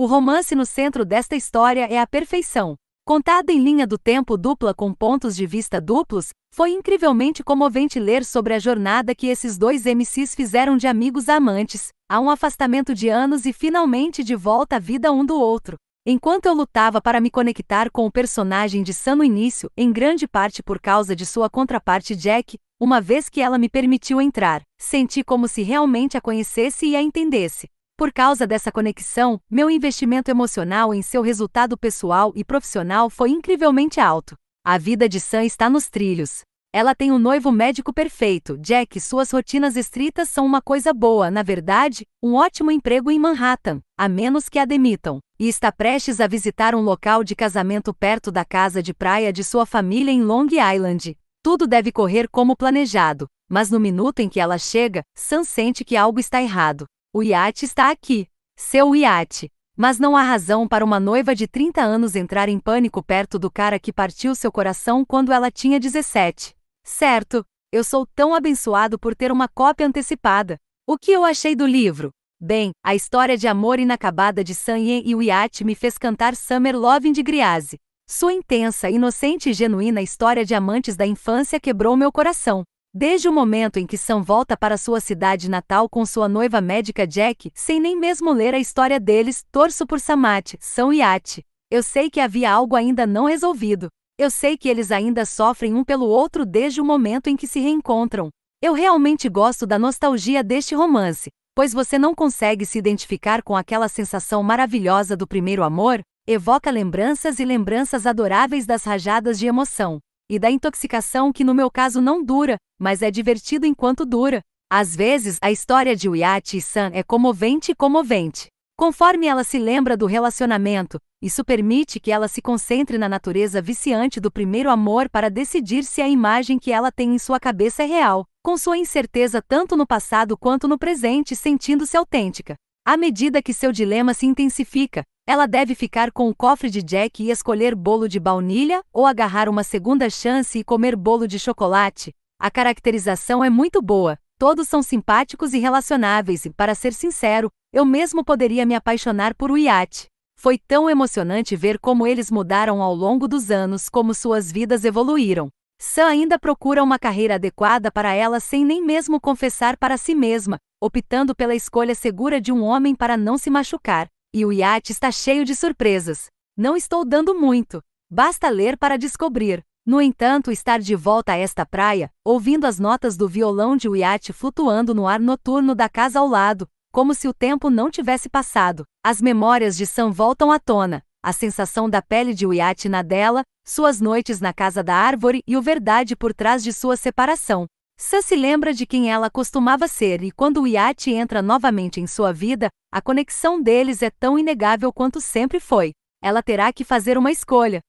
O romance no centro desta história é a perfeição. Contada em linha do tempo dupla com pontos de vista duplos, foi incrivelmente comovente ler sobre a jornada que esses dois MCs fizeram de amigos a amantes, a um afastamento de anos e finalmente de volta à vida um do outro. Enquanto eu lutava para me conectar com o personagem de Sam no início, em grande parte por causa de sua contraparte Jack, uma vez que ela me permitiu entrar, senti como se realmente a conhecesse e a entendesse. Por causa dessa conexão, meu investimento emocional em seu resultado pessoal e profissional foi incrivelmente alto. A vida de Sam está nos trilhos. Ela tem um noivo médico perfeito, Jack. Suas rotinas estritas são uma coisa boa, na verdade, um ótimo emprego em Manhattan, a menos que a demitam. E está prestes a visitar um local de casamento perto da casa de praia de sua família em Long Island. Tudo deve correr como planejado, mas no minuto em que ela chega, Sam sente que algo está errado. O iate está aqui. Seu iate. Mas não há razão para uma noiva de 30 anos entrar em pânico perto do cara que partiu seu coração quando ela tinha 17. Certo, eu sou tão abençoado por ter uma cópia antecipada. O que eu achei do livro? Bem, a história de amor inacabada de Sun Yen e o iate me fez cantar Summer Loving de Griase. Sua intensa, inocente e genuína história de amantes da infância quebrou meu coração. Desde o momento em que Sam volta para sua cidade natal com sua noiva médica Jack, sem nem mesmo ler a história deles, torço por Samat, Sam e Ati. Eu sei que havia algo ainda não resolvido. Eu sei que eles ainda sofrem um pelo outro desde o momento em que se reencontram. Eu realmente gosto da nostalgia deste romance, pois você não consegue se identificar com aquela sensação maravilhosa do primeiro amor? Evoca lembranças e lembranças adoráveis das rajadas de emoção e da intoxicação que no meu caso não dura, mas é divertido enquanto dura. Às vezes, a história de Uyati e San é comovente e comovente. Conforme ela se lembra do relacionamento, isso permite que ela se concentre na natureza viciante do primeiro amor para decidir se a imagem que ela tem em sua cabeça é real, com sua incerteza tanto no passado quanto no presente, sentindo-se autêntica. À medida que seu dilema se intensifica, ela deve ficar com o cofre de Jack e escolher bolo de baunilha ou agarrar uma segunda chance e comer bolo de chocolate. A caracterização é muito boa, todos são simpáticos e relacionáveis e, para ser sincero, eu mesmo poderia me apaixonar por o iate. Foi tão emocionante ver como eles mudaram ao longo dos anos, como suas vidas evoluíram. Sam ainda procura uma carreira adequada para ela sem nem mesmo confessar para si mesma, optando pela escolha segura de um homem para não se machucar. E o iate está cheio de surpresas. Não estou dando muito. Basta ler para descobrir. No entanto, estar de volta a esta praia, ouvindo as notas do violão de Wiat flutuando no ar noturno da casa ao lado, como se o tempo não tivesse passado. As memórias de Sam voltam à tona. A sensação da pele de Wiat na dela, suas noites na casa da árvore e o verdade por trás de sua separação. Sam se lembra de quem ela costumava ser e quando o iate entra novamente em sua vida, a conexão deles é tão inegável quanto sempre foi. Ela terá que fazer uma escolha,